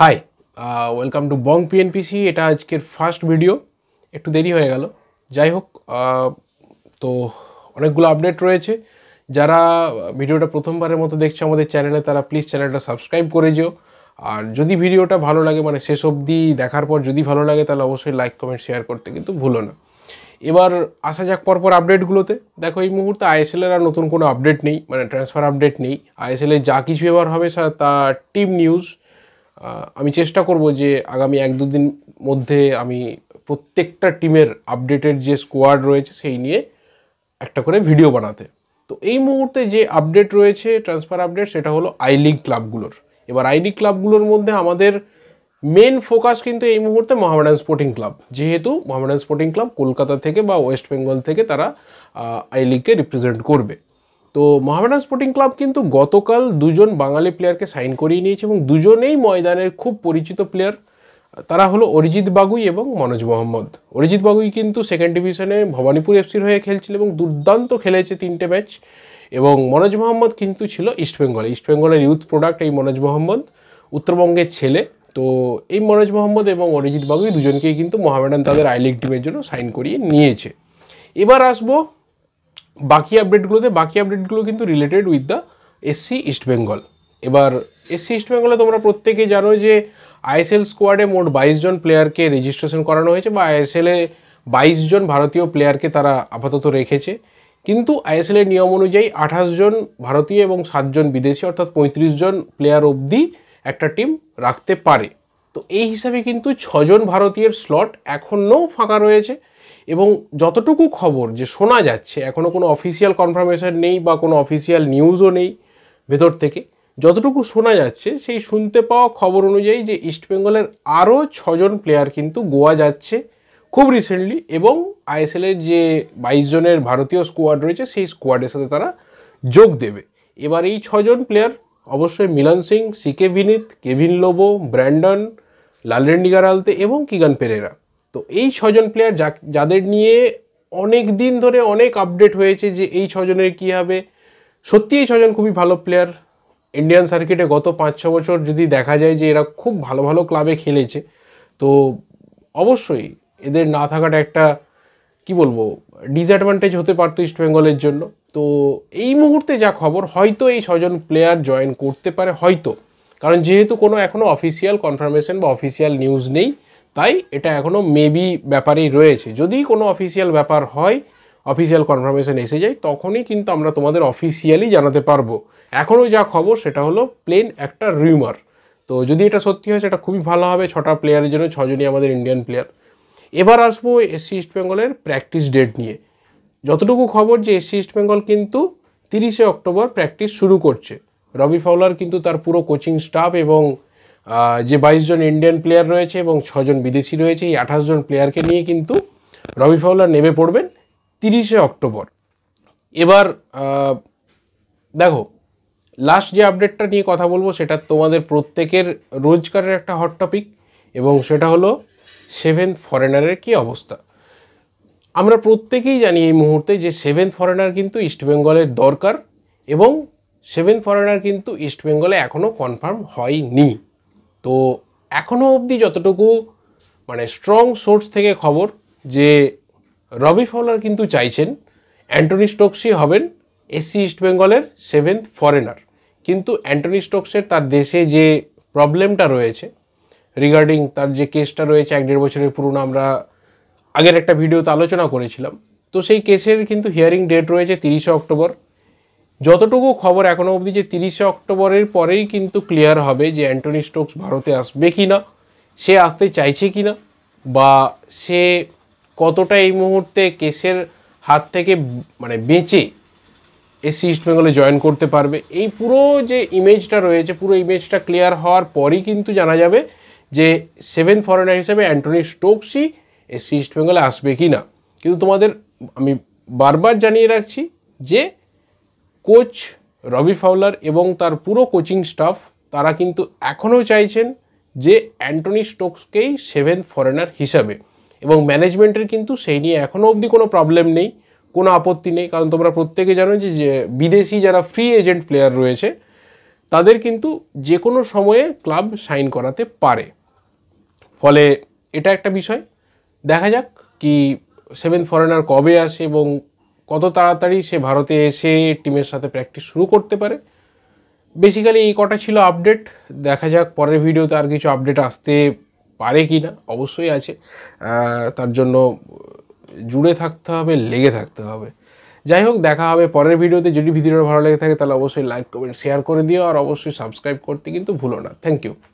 high welcome to Bong PNPC এটা আজকের first video একটু দেরি হয়ে গেল যাই হোক uh, তো অনেকগুলো আপডেট রয়েছে যারা ভিডিওটা প্রথমবারের মতো দেখছে আমাদের চ্যানেলে তারা প্লিজ চ্যানেলটা সাবস্ক্রাইব করে যেও আর যদি ভিডিওটা ভালো লাগে মানে শেষ অবধি দেখার পর যদি ভালো লাগে তাহলে অবশ্যই লাইক কমেন্ট শেয়ার করতে কিন্তু ভুলো না এবার আসা যাক পরপর আপডেটগুলোতে দেখো এই মুহূর্তে আইএসএলের আর নতুন কোনো আপডেট নেই মানে ট্রান্সফার আপডেট নেই আইএসএলে যা কিছু এবার হবে তা টিম নিউজ আমি চেষ্টা করব যে আগামী এক দুদিন মধ্যে আমি প্রত্যেকটা টিমের আপডেটেড যে স্কোয়াড রয়েছে সেই নিয়ে একটা করে ভিডিও বানাতে তো এই মুহূর্তে যে আপডেট রয়েছে ট্রান্সফার আপডেট সেটা হলো আই লিগ ক্লাবগুলোর এবার আই লিগ ক্লাবগুলোর মধ্যে আমাদের মেন ফোকাস কিন্তু এই মুহূর্তে মোহামেডান স্পোর্টিং ক্লাব যেহেতু মোহামেডান স্পোর্টিং ক্লাব কলকাতা থেকে বা ওয়েস্ট বেঙ্গল থেকে তারা আই লিগকে রিপ্রেজেন্ট করবে তো মহামেডান স্পোর্টিং ক্লাব কিন্তু গতকাল দুজন বাঙালি প্লেয়ারকে সাইন করিয়ে নিয়েছে এবং দুজনেই ময়দানের খুব পরিচিত প্লেয়ার তারা হলো অরিজিৎ বাগুই এবং মনোজ মোহাম্মদ অরিজিৎ বাগুই কিন্তু সেকেন্ড ডিভিশনে ভবানীপুর এফসির হয়ে খেলছিল এবং দুর্দান্ত খেলেছে তিনটে ম্যাচ এবং মনোজ মোহাম্মদ কিন্তু ছিল ইস্টবেঙ্গল ইস্টবেঙ্গলের ইউথ প্রোডাক্ট এই মনোজ মোহাম্মদ উত্তরবঙ্গের ছেলে তো এই মনোজ মোহাম্মদ এবং অরিজিৎ বাগুই দুজনকেই কিন্তু মহামেডান তাদের আই লিগ টিমের জন্য সাইন করিয়ে নিয়েছে এবার আসবো বাকি আপডেটগুলোতে বাকি আপডেটগুলো কিন্তু related with the SC East Bengal এবার এসসি ইস্ট বেঙ্গলে তোমরা প্রত্যেকেই জানো যে আইএসএল স্কোয়াডে মোট বাইশ জন প্লেয়ারকে রেজিস্ট্রেশন করানো হয়েছে বা আইএসএলে বাইশ জন ভারতীয় প্লেয়ারকে তারা আপাতত রেখেছে কিন্তু আইএসএলের নিয়ম অনুযায়ী আঠাশ জন ভারতীয় এবং সাতজন বিদেশি অর্থাৎ পঁয়ত্রিশ জন প্লেয়ার অবধি একটা টিম রাখতে পারে তো এই হিসাবে কিন্তু ছজন ভারতীয়ের স্লট এখনও ফাঁকা রয়েছে এবং যতটুকু খবর যে শোনা যাচ্ছে এখনও কোনো অফিসিয়াল কনফার্মেশন নেই বা কোনো অফিসিয়াল নিউজও নেই ভেতর থেকে যতটুকু শোনা যাচ্ছে সেই শুনতে পাওয়া খবর অনুযায়ী যে ইস্টবেঙ্গলের আরও ছজন প্লেয়ার কিন্তু গোয়া যাচ্ছে খুব রিসেন্টলি এবং আইএসএলের যে বাইশ জনের ভারতীয় স্কোয়াড রয়েছে সেই স্কোয়াডের সাথে তারা যোগ দেবে এবার এই ছজন প্লেয়ার অবশ্যই Milan Singh CK Vineeth Kevin Lobo Brandon Lalrindika Ralte এবং কিগান পেরেরা তো এই ছজন প্লেয়ার যাদের নিয়ে অনেক দিন ধরে অনেক আপডেট হয়েছে যে এই ছজনের কী হবে সত্যি এই ছজন খুবই ভালো প্লেয়ার ইন্ডিয়ান সার্কিটে গত পাঁচ ছ বছর যদি দেখা যায় যে এরা খুব ভালো ভালো ক্লাবে খেলেছে তো অবশ্যই এদের না থাকাটা একটা কি বলবো ডিসঅ্যাডভান্টেজ হতে পারতো ইস্টবেঙ্গলের জন্য তো এই মুহূর্তে যা খবর হয়তো এই ছজন প্লেয়ার জয়েন করতে পারে হয়তো কারণ যেহেতু কোনো এখনও অফিসিয়াল কনফার্মেশন বা অফিসিয়াল নিউজ নেই তাই এটা এখনও মেবি ব্যাপারেই রয়েছে যদি কোনো অফিসিয়াল ব্যাপার হয় অফিসিয়াল কনফার্মেশন এসে যায় তখনই কিন্তু আমরা তোমাদের অফিসিয়ালি জানাতে পারবো এখনও যা খবর সেটা হলো প্লেন একটা রিউমার তো যদি এটা সত্যি হয় সেটা খুবই ভালো হবে ছটা প্লেয়ারের জন্য ছজনই আমাদের ইন্ডিয়ান প্লেয়ার এবার আসবো এসসি ইস্ট বেঙ্গলের প্র্যাকটিস ডেট নিয়ে যতটুকু খবর যে এসসি ইস্ট বেঙ্গল কিন্তু তিরিশে অক্টোবর প্র্যাকটিস শুরু করছে রবি ফাউলার কিন্তু তার পুরো কোচিং স্টাফ এবং যে বাইশ জন ইন্ডিয়ান প্লেয়ার রয়েছে এবং ছজন বিদেশি রয়েছে এই আঠাশ জন প্লেয়ারকে নিয়ে কিন্তু রবি ফাউলার নেমে পড়বেন তিরিশে অক্টোবর এবার দেখো লাস্ট যে আপডেটটা নিয়ে কথা বলবো সেটা তোমাদের প্রত্যেকের রোজকারের একটা হট টপিক এবং সেটা হলো সেভেন ফরেনারের কি অবস্থা আমরা প্রত্যেকেই জানি এই মুহূর্তে যে সেভেন ফরেনার কিন্তু ইস্টবেঙ্গলের দরকার এবং সেভেন ফরেনার কিন্তু ইস্টবেঙ্গলে এখনও কনফার্ম হয়নি তো এখনও অবধি যতটুকু মানে স্ট্রং সোর্স থেকে খবর যে রবি ফলার কিন্তু চাইছেন অ্যান্টনি স্টোকসই হবেন এসি ইস্ট বেঙ্গলের সেভেন্থ ফরেনার কিন্তু অ্যান্টনি স্টোকসের তার দেশে যে প্রবলেমটা রয়েছে রিগার্ডিং তার যে কেসটা রয়েছে এক দেড় বছরের পুরনো আমরা আগের একটা ভিডিওতে আলোচনা করেছিলাম তো সেই কেসের কিন্তু হিয়ারিং ডেট রয়েছে তিরিশে অক্টোবর যতটুকু খবর এখনও অবধি যে তিরিশে অক্টোবরের পরেই কিন্তু ক্লিয়ার হবে যে অ্যান্টনি স্টোকস ভারতে আসবে কি না সে আসতে চাইছে কি না বা সে কতটা এই মুহূর্তে কেসের হাত থেকে মানে বেঁচে এসি ইস্ট বেঙ্গলে জয়েন করতে পারবে এই পুরো যে ইমেজটা রয়েছে পুরো ইমেজটা ক্লিয়ার হওয়ার পরই কিন্তু জানা যাবে যে সেভেন ফরেনার হিসেবে অ্যান্টনি স্টোকসই এসি ইস্ট বেঙ্গলে আসবে কি না কিন্তু তোমাদের আমি বারবার জানিয়ে রাখছি যে কোচ রবি ফাউলার এবং তার পুরো কোচিং স্টাফ তারা কিন্তু এখনও চাইছেন যে অ্যান্টনি স্টোকসকেই সেভেন ফরেনার হিসাবে এবং ম্যানেজমেন্টের কিন্তু সেই নিয়ে এখনও অবধি কোনো প্রবলেম নেই কোনো আপত্তি নেই কারণ তোমরা প্রত্যেকে জানো যে বিদেশি যারা ফ্রি এজেন্ট প্লেয়ার রয়েছে তাদের কিন্তু যে কোনো সময়ে ক্লাব সাইন করাতে পারে ফলে এটা একটা বিষয় দেখা যাক কি সেভেন ফরেনার কবে আসে এবং কত তাড়াতাড়ি সে ভারতে এসে টিমের সাথে প্র্যাকটিস শুরু করতে পারে বেসিক্যালি এই কটা ছিল আপডেট দেখা যাক পরের ভিডিওতে আর কিছু আপডেট আসতে পারে কি না অবশ্যই আছে তার জন্য জুড়ে থাকতে হবে লেগে থাকতে হবে যাই হোক দেখা হবে পরের ভিডিওতে যদি ভিডিওটা ভালো লেগে থাকে তাহলে অবশ্যই লাইক কমেন্ট শেয়ার করে দিও আর অবশ্যই সাবস্ক্রাইব করতে কিন্তু ভুলো না থ্যাংক ইউ